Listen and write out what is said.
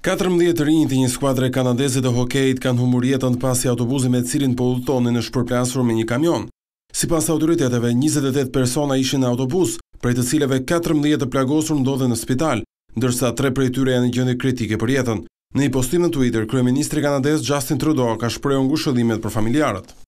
14 rinjë të një skuadre kanadeze të hokejit kanë humur jetën pasi autobuzi me cilin po utonin është përplasur me një kamion. Si pas autoriteteve, 28 persona ishin në autobus, prej të cileve 14 të plagosur ndodhe në spital, ndërsa 3 prej tyre janë gjëndi kritike për jetën. Në i postim në Twitter, Kryeministri Kanadez Justin Trudeau ka shprejë ngushëllimet për familjarët.